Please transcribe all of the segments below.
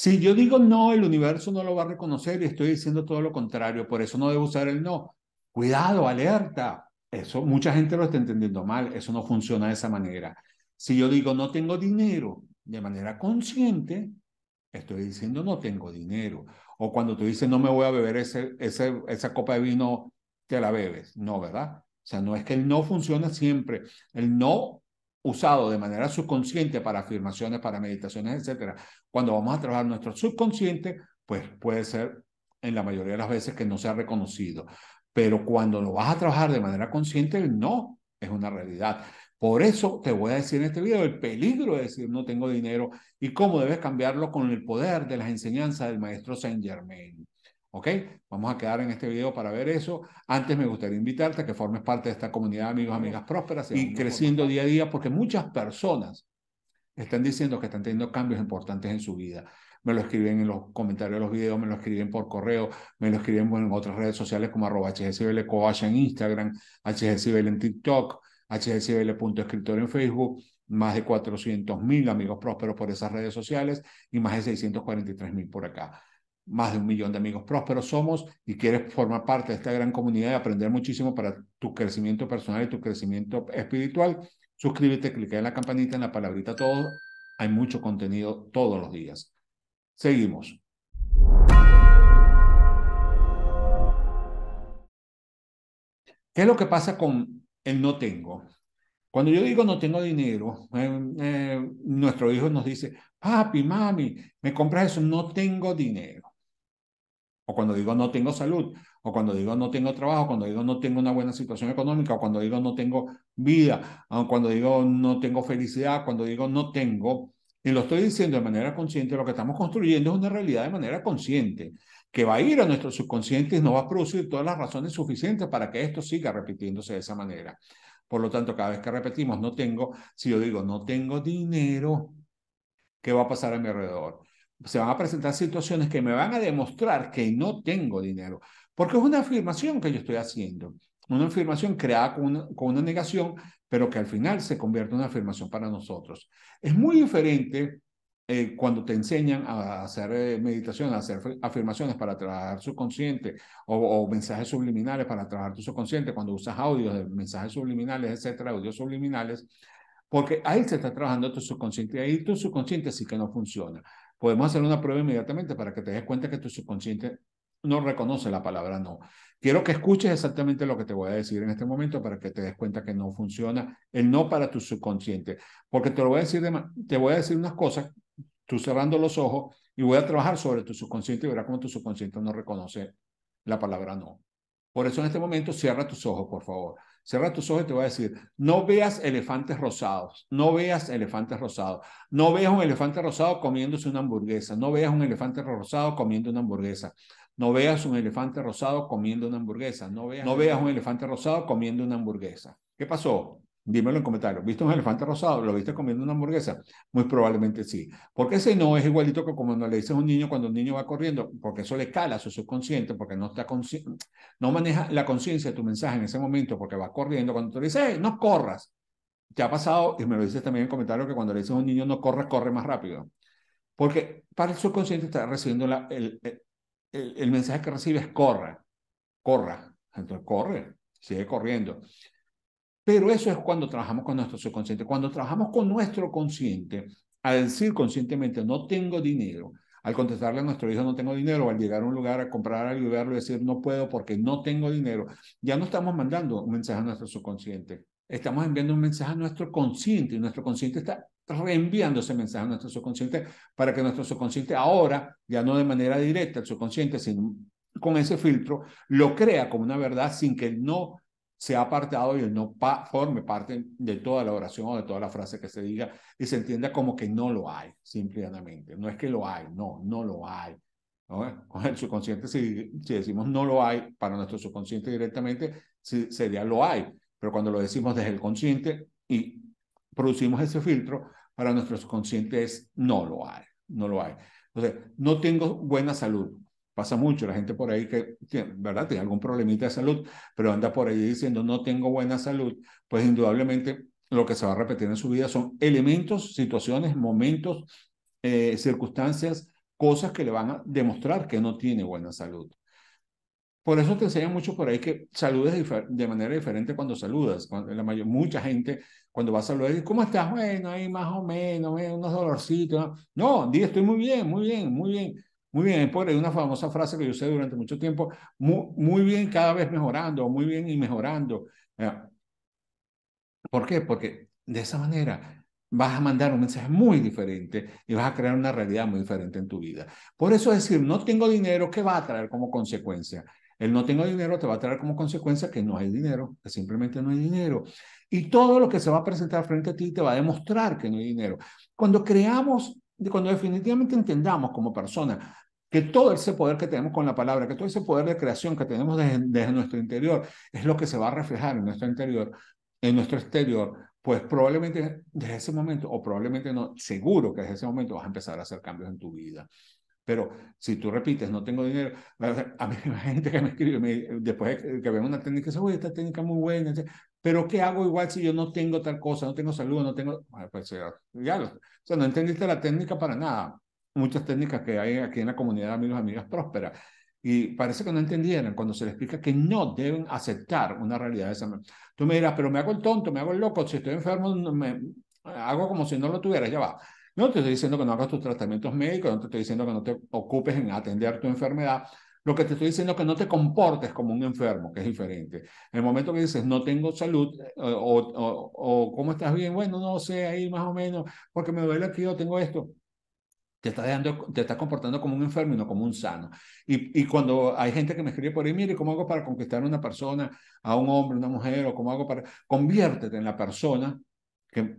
Si yo digo no, el universo no lo va a reconocer y estoy diciendo todo lo contrario, por eso no debo usar el no. Cuidado, alerta. Eso mucha gente lo está entendiendo mal, eso no funciona de esa manera. Si yo digo no tengo dinero de manera consciente, estoy diciendo no tengo dinero. O cuando tú dices no me voy a beber ese, esa copa de vino, te la bebes. No, ¿verdad? O sea, no es que el no funciona siempre. El no usado de manera subconsciente para afirmaciones, para meditaciones, etcétera, cuando vamos a trabajar nuestro subconsciente, pues puede ser en la mayoría de las veces que no sea reconocido. Pero cuando lo vas a trabajar de manera consciente, no, es una realidad. Por eso te voy a decir en este video el peligro de decir no tengo dinero y cómo debes cambiarlo con el poder de las enseñanzas del maestro Saint Germain. ¿Ok? Vamos a quedar en este video para ver eso. Antes me gustaría invitarte a que formes parte de esta comunidad de amigos, amigas prósperas y creciendo día a día, porque muchas personas están diciendo que están teniendo cambios importantes en su vida. Me lo escriben en los comentarios de los videos, me lo escriben por correo, me lo escriben en otras redes sociales como arroba en Instagram, hsbl en TikTok, escritorio en Facebook más de 400 mil amigos prósperos por esas redes sociales y más de 643 mil por acá más de un millón de amigos prósperos somos y quieres formar parte de esta gran comunidad y aprender muchísimo para tu crecimiento personal y tu crecimiento espiritual, suscríbete, clica en la campanita, en la palabrita todo. Hay mucho contenido todos los días. Seguimos. ¿Qué es lo que pasa con el no tengo? Cuando yo digo no tengo dinero, eh, eh, nuestro hijo nos dice, papi, mami, me compras eso, no tengo dinero o cuando digo no tengo salud, o cuando digo no tengo trabajo, cuando digo no tengo una buena situación económica, o cuando digo no tengo vida, o cuando digo no tengo felicidad, cuando digo no tengo, y lo estoy diciendo de manera consciente, lo que estamos construyendo es una realidad de manera consciente, que va a ir a nuestro subconsciente y nos va a producir todas las razones suficientes para que esto siga repitiéndose de esa manera. Por lo tanto, cada vez que repetimos no tengo, si yo digo no tengo dinero, ¿qué va a pasar a mi alrededor? se van a presentar situaciones que me van a demostrar que no tengo dinero, porque es una afirmación que yo estoy haciendo, una afirmación creada con una, con una negación, pero que al final se convierte en una afirmación para nosotros. Es muy diferente eh, cuando te enseñan a hacer eh, meditación, a hacer afirmaciones para trabajar subconsciente o, o, mensajes subliminales para trabajar tu subconsciente, cuando usas audios de mensajes subliminales, etcétera, audios subliminales, porque ahí se está trabajando tu subconsciente y ahí tu subconsciente sí que no funciona. Podemos hacer una prueba inmediatamente para que te des cuenta que tu subconsciente no reconoce la palabra no. Quiero que escuches exactamente lo que te voy a decir en este momento para que te des cuenta que no funciona el no para tu subconsciente, porque te lo voy a decir te voy a decir unas cosas tú cerrando los ojos y voy a trabajar sobre tu subconsciente y verás cómo tu subconsciente no reconoce la palabra no. Por eso en este momento cierra tus ojos, por favor. Cierra tus ojos y te voy a decir, no veas elefantes rosados, no veas elefantes rosados, no veas un elefante rosado comiéndose una hamburguesa, no veas un elefante rosado comiendo una hamburguesa, no veas un elefante rosado comiendo una hamburguesa, no veas, no veas un elefante rosado comiendo una hamburguesa. ¿Qué pasó? Dímelo en comentarios. ¿Viste un elefante rosado? ¿Lo viste comiendo una hamburguesa? Muy probablemente sí. Porque ese no es igualito que cuando le dices a un niño cuando un niño va corriendo, porque eso le cala a su subconsciente, porque no, está no maneja la conciencia de tu mensaje en ese momento, porque va corriendo. Cuando tú le dices, no corras, te ha pasado, y me lo dices también en comentarios, que cuando le dices a un niño no corras, corre más rápido. Porque para el subconsciente está recibiendo la, el, el, mensaje que recibe es, corra, corra. Entonces corre, sigue corriendo. Pero eso es cuando trabajamos con nuestro subconsciente. Cuando trabajamos con nuestro consciente, al decir conscientemente, no tengo dinero, al contestarle a nuestro hijo, no tengo dinero, al llegar a un lugar a comprar algo y verlo y decir, no puedo porque no tengo dinero, ya no estamos mandando un mensaje a nuestro subconsciente. Estamos enviando un mensaje a nuestro consciente y nuestro consciente está reenviando ese mensaje a nuestro subconsciente para que nuestro subconsciente ahora, ya no de manera directa, el subconsciente, sino con ese filtro, lo crea como una verdad sin que no se ha apartado y no forme parte de toda la oración o de toda la frase que se diga y se entienda como que no lo hay, simplemente. No es que lo hay, no, no lo hay. ¿no? Con el subconsciente, si, decimos no lo hay, para nuestro subconsciente directamente sería lo hay, pero cuando lo decimos desde el consciente y producimos ese filtro, para nuestro subconsciente es no lo hay, no lo hay. Entonces, no tengo buena salud. Pasa mucho la gente por ahí que, ¿verdad? Tiene algún problemita de salud, pero anda por ahí diciendo no tengo buena salud, pues indudablemente lo que se va a repetir en su vida son elementos, situaciones, momentos, eh, circunstancias, cosas que le van a demostrar que no tiene buena salud. Por eso te enseñan mucho por ahí que saludes de manera diferente cuando saludas. Cuando la mucha gente cuando va a saludar dice, ¿cómo estás? Bueno, ahí más o menos, eh, unos dolorcitos. No, di, estoy muy bien, muy bien, muy bien. Muy bien, por una famosa frase que yo usé durante mucho tiempo, muy, muy bien cada vez mejorando, muy bien y mejorando. ¿Por qué? Porque de esa manera vas a mandar un mensaje muy diferente y vas a crear una realidad muy diferente en tu vida. Por eso decir, no tengo dinero, ¿qué va a traer como consecuencia? El no tengo dinero te va a traer como consecuencia que no hay dinero, que simplemente no hay dinero. Y todo lo que se va a presentar frente a ti te va a demostrar que no hay dinero. Cuando creamos de cuando definitivamente entendamos como persona que todo ese poder que tenemos con la palabra, que todo ese poder de creación que tenemos desde, nuestro interior, es lo que se va a reflejar en nuestro interior, en nuestro exterior, pues probablemente desde ese momento, o probablemente no, seguro que desde ese momento vas a empezar a hacer cambios en tu vida. Pero si tú repites, no tengo dinero, a mí la gente que me escribe, después que veo una técnica, dice, uy, esta técnica es muy buena, pero ¿qué hago igual si yo no tengo tal cosa, no tengo salud, no tengo... Ah, pues ya, o sea, no entendiste la técnica para nada. Muchas técnicas que hay aquí en la comunidad de amigos, amigas prósperas. Y parece que no entendieron cuando se les explica que no deben aceptar una realidad de esa manera. Tú me dirás, pero me hago el tonto, me hago el loco, si estoy enfermo, me hago como si no lo tuviera, ya va. No te estoy diciendo que no hagas tus tratamientos médicos, no te estoy diciendo que no te ocupes en atender tu enfermedad, lo que te estoy diciendo es que no te comportes como un enfermo, que es diferente. En el momento que dices, no tengo salud, eh, o, cómo estás bien, bueno, no sé, ahí más o menos, porque me duele aquí o tengo esto, te estás, te estás comportando como un enfermo y no como un sano. Y, y cuando hay gente que me escribe por ahí, mire, ¿cómo hago para conquistar a una persona, a un hombre, una mujer, o cómo hago para... Conviértete en la persona que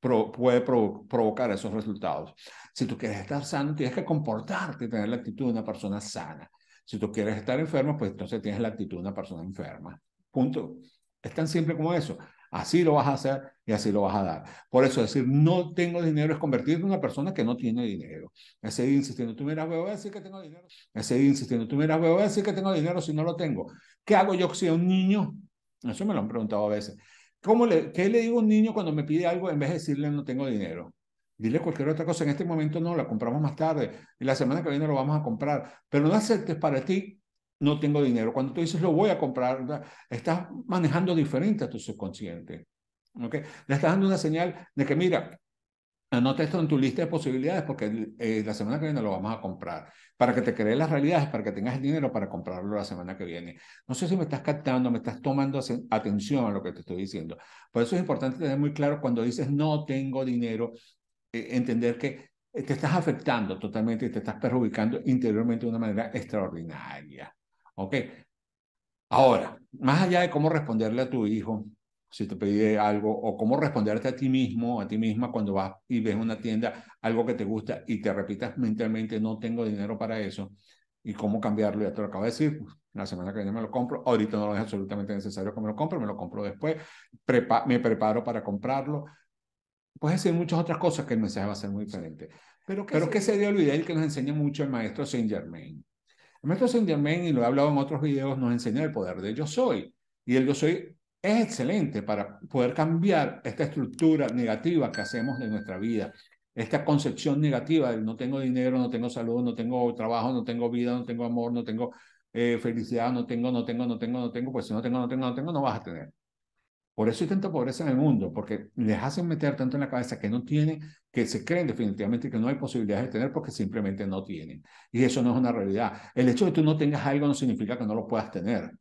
puede provocar esos resultados. Si tú quieres estar sano, tienes que comportarte, tener la actitud de una persona sana. Si tú quieres estar enfermo, pues entonces tienes la actitud de una persona enferma. Punto. Es tan simple como eso. Así lo vas a hacer y así lo vas a dar. Por eso decir no tengo dinero es convertirte en una persona que no tiene dinero. Ese seguir insistiendo, tú miras, voy a decir que tengo dinero. Ese seguir insistiendo, tú miras, voy a decir que tengo dinero si no lo tengo. ¿Qué hago yo si un niño? Eso me lo han preguntado a veces. ¿Cómo le, ¿Qué le digo a un niño cuando me pide algo en vez de decirle no tengo dinero? Dile cualquier otra cosa, en este momento no, la compramos más tarde, y la semana que viene lo vamos a comprar, pero no aceptes para ti, no tengo dinero. Cuando tú dices lo voy a comprar, estás manejando diferente a tu subconsciente. Le estás dando una señal de que mira, anota esto en tu lista de posibilidades porque eh, la semana que viene lo vamos a comprar, para que te crees las realidades, para que tengas el dinero para comprarlo la semana que viene. No sé si me estás captando, me estás tomando atención a lo que te estoy diciendo. Por eso es importante tener muy claro cuando dices no tengo dinero, eh, entender que eh, te estás afectando totalmente y te estás perjudicando interiormente de una manera extraordinaria. ¿Ok? Ahora, más allá de cómo responderle a tu hijo, si te pide algo, o cómo responderte a ti mismo, a ti misma cuando vas y ves una tienda, algo que te gusta y te repitas mentalmente, no tengo dinero para eso, y cómo cambiarlo, ya te lo acabo de decir, pues, la semana que viene me lo compro, ahorita no es absolutamente necesario que me lo compre, me lo compro después, me preparo para comprarlo, Puedes decir muchas otras cosas que el mensaje va a ser muy diferente. Pero qué se... que dio olvidar el que nos enseña mucho el maestro Saint Germain. El maestro Saint Germain, y lo he hablado en otros videos, nos enseña el poder del yo soy. Y el yo soy es excelente para poder cambiar esta estructura negativa que hacemos de nuestra vida, esta concepción negativa de no tengo dinero, no tengo salud, no tengo trabajo, no tengo vida, no tengo amor, no tengo eh, felicidad, no tengo, no tengo, no tengo, no tengo, pues si no tengo, no tengo, no tengo, no vas a tener. Por eso hay tanta pobreza en el mundo, porque les hacen meter tanto en la cabeza que no tienen, que se creen definitivamente que no hay posibilidades de tener porque simplemente no tienen. Y eso no es una realidad. El hecho de que tú no tengas algo no significa que no lo puedas tener.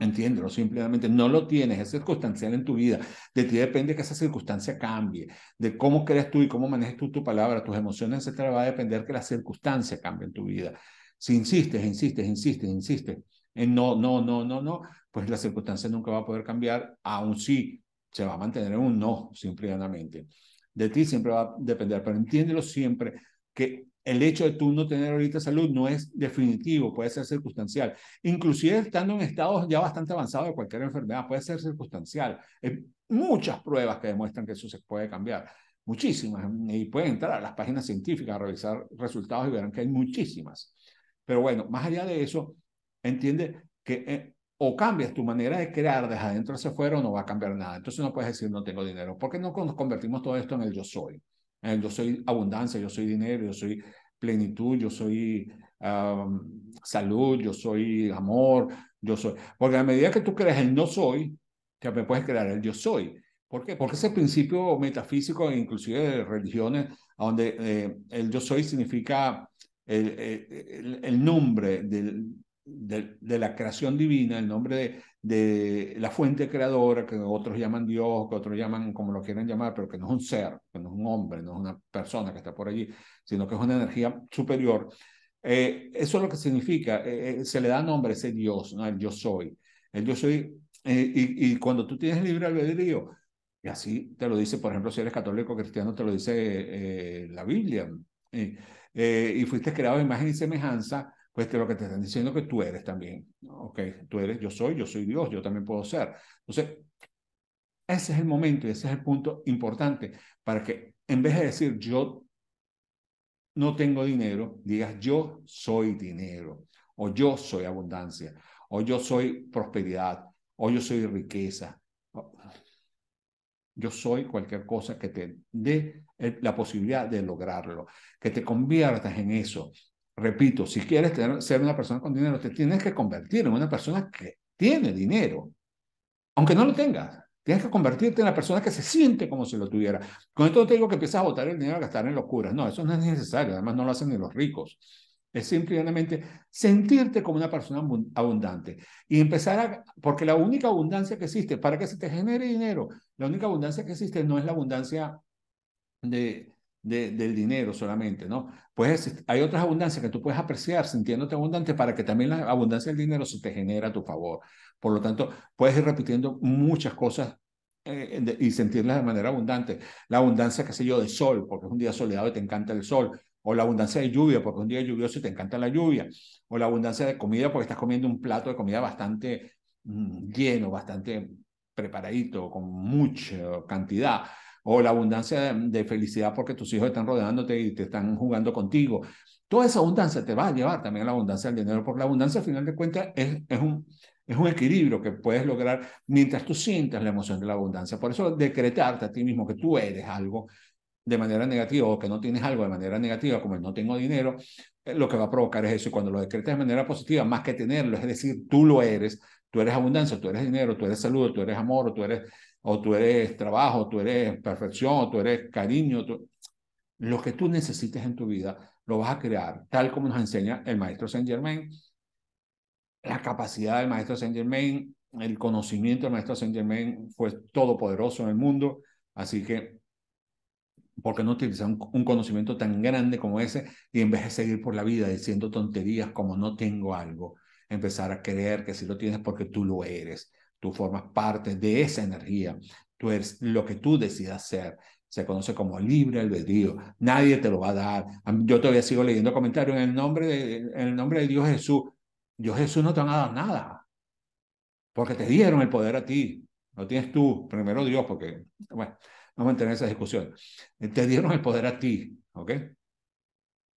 Entiéndelo, simplemente no lo tienes, es circunstancial en tu vida. De ti depende que esa circunstancia cambie, de cómo crees tú y cómo manejes tú tu palabra, tus emociones, etcétera, va a depender que la circunstancia cambie en tu vida. Si insistes, insistes, insistes, insistes en no, no, no, no, no, pues la circunstancia nunca va a poder cambiar, aún si se va a mantener en un no, simplemente De ti siempre va a depender, pero entiéndelo siempre que el hecho de tú no tener ahorita salud no es definitivo, puede ser circunstancial. Inclusive estando en estados ya bastante avanzados de cualquier enfermedad, puede ser circunstancial. Hay muchas pruebas que demuestran que eso se puede cambiar, muchísimas. Y pueden entrar a las páginas científicas a revisar resultados y verán que hay muchísimas. Pero bueno, más allá de eso, entiende que eh, o cambias tu manera de crear desde adentro hacia afuera o no va a cambiar nada. Entonces no puedes decir no tengo dinero. ¿Por qué no nos convertimos todo esto en el yo soy? En el yo soy abundancia, yo soy dinero, yo soy plenitud, yo soy salud, yo soy amor, yo soy. Porque a medida que tú crees el no soy, me puedes crear el yo soy. ¿Por qué? Porque ese principio metafísico, inclusive de religiones, donde eh, el yo soy significa el, el, el nombre del, de, la creación divina, el nombre de, de, la fuente creadora, que otros llaman Dios, que otros llaman como lo quieran llamar, pero que no es un ser, que no es un hombre, no es una persona que está por allí, sino que es una energía superior. Eh, eso es lo que significa, eh, eh, se le da nombre a ese Dios, el yo soy. El yo soy, y, y, cuando tú tienes libre albedrío, y así te lo dice, por ejemplo, si eres católico cristiano, te lo dice la Biblia, y fuiste creado a imagen y semejanza, pues que lo que te están diciendo que tú eres también. Ok, tú eres, yo soy, yo soy Dios, yo también puedo ser. Entonces, ese es el momento y ese es el punto importante para que en vez de decir yo no tengo dinero, digas yo soy dinero, o yo soy abundancia, o yo soy prosperidad, o yo soy riqueza. Yo soy cualquier cosa que te dé la posibilidad de lograrlo, que te conviertas en eso, Repito, si quieres ser una persona con dinero, te tienes que convertir en una persona que tiene dinero, aunque no lo tengas. Tienes que convertirte en la persona que se siente como si lo tuviera. Con esto no te digo que empiezas a botar el dinero a gastar en locuras. No, eso no es necesario. Además, no lo hacen ni los ricos. Es simplemente sentirte como una persona abundante y empezar a, porque la única abundancia que existe, para que se te genere dinero, la única abundancia que existe no es la abundancia de, del dinero solamente, ¿no? Pues hay otras abundancias que tú puedes apreciar sintiéndote abundante para que también la abundancia del dinero se te genera a tu favor. Por lo tanto, puedes ir repitiendo muchas cosas eh, y sentirlas de manera abundante. La abundancia, qué sé yo, de sol, porque es un día soleado y te encanta el sol. O la abundancia de lluvia, porque un día lluvioso y te encanta la lluvia. O la abundancia de comida, porque estás comiendo un plato de comida bastante mm, lleno, bastante preparadito, con mucha cantidad o la abundancia de felicidad porque tus hijos están rodeándote y te están jugando contigo. Toda esa abundancia te va a llevar también a la abundancia del dinero, porque la abundancia al final de cuentas es, es un, es un equilibrio que puedes lograr mientras tú sientas la emoción de la abundancia. Por eso decretarte a ti mismo que tú eres algo de manera negativa o que no tienes algo de manera negativa, como el no tengo dinero, eh, lo que va a provocar es eso. Y cuando lo decretas de manera positiva, más que tenerlo, es decir, tú lo eres, Tú eres abundancia, tú eres dinero, tú eres salud, tú eres amor, o tú eres, o tú eres trabajo, tú eres perfección, o tú eres cariño. Lo que tú necesites en tu vida lo vas a crear, tal como nos enseña el maestro Saint Germain. La capacidad del maestro Saint Germain, el conocimiento del maestro Saint Germain fue todopoderoso en el mundo. Así que ¿Por qué no utilizar un, conocimiento tan grande como ese y en vez de seguir por la vida diciendo tonterías como no tengo algo? empezar a creer que si lo tienes porque tú lo eres, tú formas parte de esa energía, tú eres lo que tú decidas ser. Se conoce como libre albedrío. Nadie te lo va a dar. Yo todavía sigo leyendo comentarios en el nombre de, el nombre de Dios Jesús. Dios Jesús no te van a nada. Porque te dieron el poder a ti. No tienes tú, primero Dios, porque, bueno, vamos a tener esa discusión. Eh, te dieron el poder a ti, ¿ok?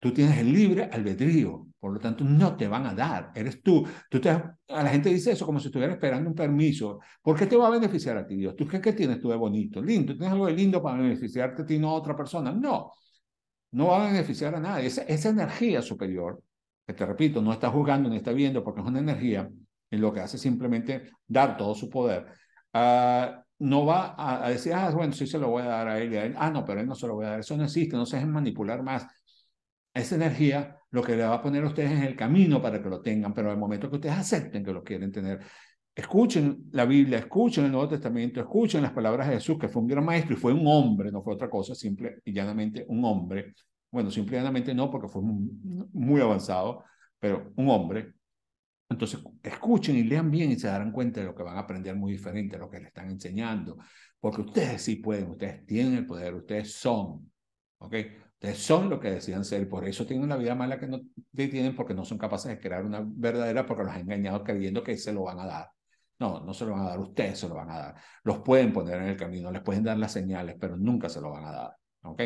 Tú tienes el libre albedrío. Por lo tanto, no te van a dar. Eres tú. tú te, a la gente dice eso como si estuviera esperando un permiso. ¿Por qué te va a beneficiar a ti Dios? ¿Tú qué, qué tienes tú de bonito? Lindo. ¿Tienes algo de lindo para beneficiarte a ti, no a otra persona? No. No va a beneficiar a nadie. Esa, energía superior, que te repito, no está juzgando ni está viendo porque es una energía en lo que hace simplemente dar todo su poder. Ah, no va a, decir, ah, bueno, sí se lo voy a dar a él, y a él. Ah, no, pero él no se lo voy a dar. Eso no existe, no se dejen manipular más esa energía lo que le va a poner a ustedes en el camino para que lo tengan, pero al momento que ustedes acepten que lo quieren tener, escuchen la Biblia, escuchen el Nuevo Testamento, escuchen las palabras de Jesús, que fue un gran maestro y fue un hombre, no fue otra cosa, simple y llanamente un hombre. Bueno, simple y llanamente no, porque fue muy avanzado, pero un hombre. Entonces, escuchen y lean bien y se darán cuenta de lo que van a aprender muy diferente, de lo que le están enseñando, porque ustedes sí pueden, ustedes tienen el poder, ustedes son. ¿Ok? Entonces son lo que decían ser, por eso tienen una vida mala que no tienen porque no son capaces de crear una verdadera porque los han engañado creyendo que se lo van a dar. No, no se lo van a dar, ustedes se lo van a dar. Los pueden poner en el camino, les pueden dar las señales, pero nunca se lo van a dar. ¿ok?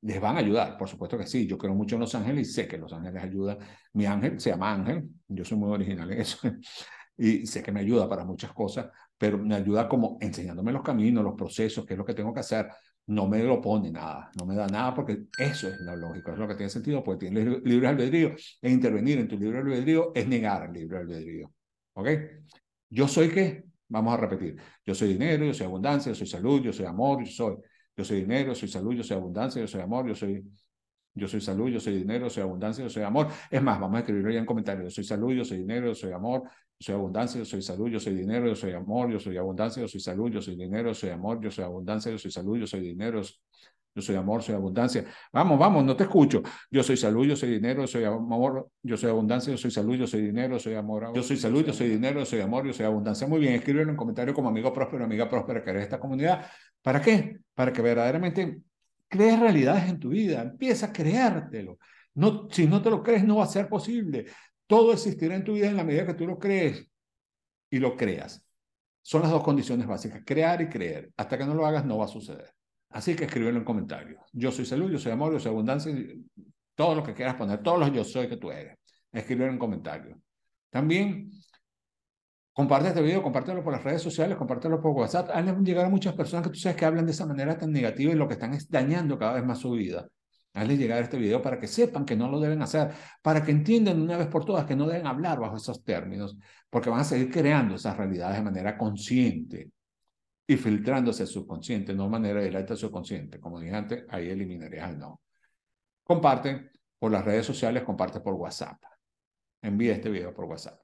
Les van a ayudar, por supuesto que sí. Yo creo mucho en Los Ángeles y sé que Los Ángeles ayudan. Mi ángel se llama Ángel, yo soy muy original en eso. y sé que me ayuda para muchas cosas, pero me ayuda como enseñándome los caminos, los procesos, qué es lo que tengo que hacer, no me lo pone nada, no me da nada porque eso es lo lógico, es lo que tiene sentido porque tiene libre, libre albedrío e intervenir en tu libre albedrío es negar el libre albedrío. ¿Ok? Yo soy qué? Vamos a repetir. Yo soy dinero, yo soy abundancia, yo soy salud, yo soy amor, yo soy. Yo soy dinero, yo soy salud, yo soy abundancia, yo soy amor, yo soy yo soy salud, yo soy dinero, yo soy abundancia, yo soy amor. Es más, vamos a escribirlo ya en comentarios. Yo soy salud, yo soy dinero, yo soy amor, yo soy abundancia, yo soy salud, yo soy dinero, yo soy amor, yo soy abundancia, yo soy salud, yo soy dinero, yo soy amor, yo soy abundancia, yo soy salud, yo soy dinero, yo soy amor, soy abundancia. Vamos, vamos, no te escucho. Yo soy salud, yo soy dinero, yo soy amor, yo soy abundancia, yo soy salud, yo soy dinero, yo soy amor. Yo soy salud, yo soy dinero, yo soy amor, yo soy abundancia. Muy bien, escríbelo en comentario como amigo próspero, amiga próspera que eres esta comunidad. ¿Para qué? Para que verdaderamente crees realidades en tu vida, empieza a creértelo. No, si no te lo crees, no va a ser posible. Todo existirá en tu vida en la medida que tú lo crees y lo creas. Son las dos condiciones básicas, crear y creer. Hasta que no lo hagas, no va a suceder. Así que escríbelo en comentarios. Yo soy salud, yo soy amor, yo soy abundancia, todo lo que quieras poner, todos los yo soy que tú eres. Escríbelo en comentarios. También Comparte este video, compártelo por las redes sociales, compártelo por WhatsApp. Hazle llegar a muchas personas que tú sabes que hablan de esa manera tan negativa y lo que están es dañando cada vez más su vida. Hazle llegar este video para que sepan que no lo deben hacer, para que entiendan una vez por todas que no deben hablar bajo esos términos, porque van a seguir creando esas realidades de manera consciente y filtrándose al subconsciente, no de manera directa al subconsciente. Como dije antes, ahí eliminarías al no. Comparte por las redes sociales, comparte por WhatsApp. Envía este video por WhatsApp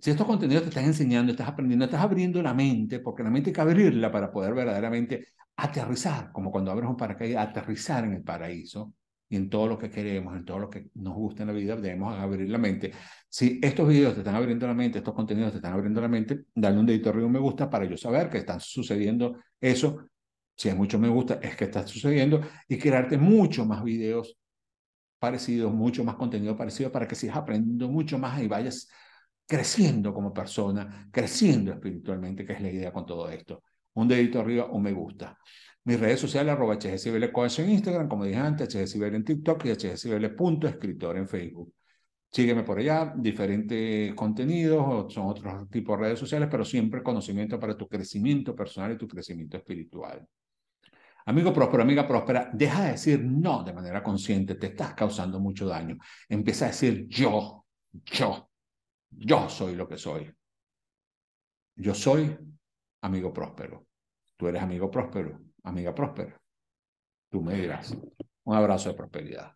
si estos contenidos te están enseñando, estás aprendiendo, estás abriendo la mente, porque la mente hay que abrirla para poder verdaderamente aterrizar, como cuando abres un paracaídas, aterrizar en el paraíso y en todo lo que queremos, en todo lo que nos gusta en la vida, debemos abrir la mente. Si estos videos te están abriendo la mente, estos contenidos te están abriendo la mente, dale un dedito arriba, un me gusta, para yo saber que está sucediendo eso. Si hay mucho me gusta, es que está sucediendo y crearte mucho más videos parecidos, mucho más contenido parecido para que sigas aprendiendo mucho más y vayas creciendo como persona, creciendo espiritualmente, que es la idea con todo esto. Un dedito arriba, un me gusta. Mis redes sociales, arroba Coach en Instagram, como dije antes, hgcbl en TikTok y hgcbl.escritor en Facebook. Sígueme por allá, diferentes contenidos, son otros tipos de redes sociales, pero siempre conocimiento para tu crecimiento personal y tu crecimiento espiritual. Amigo próspero, amiga próspera, deja de decir no de manera consciente, te estás causando mucho daño. Empieza a decir yo, yo, yo soy lo que soy. Yo soy amigo próspero. Tú eres amigo próspero, amiga próspera. Tú me dirás. Un abrazo de prosperidad.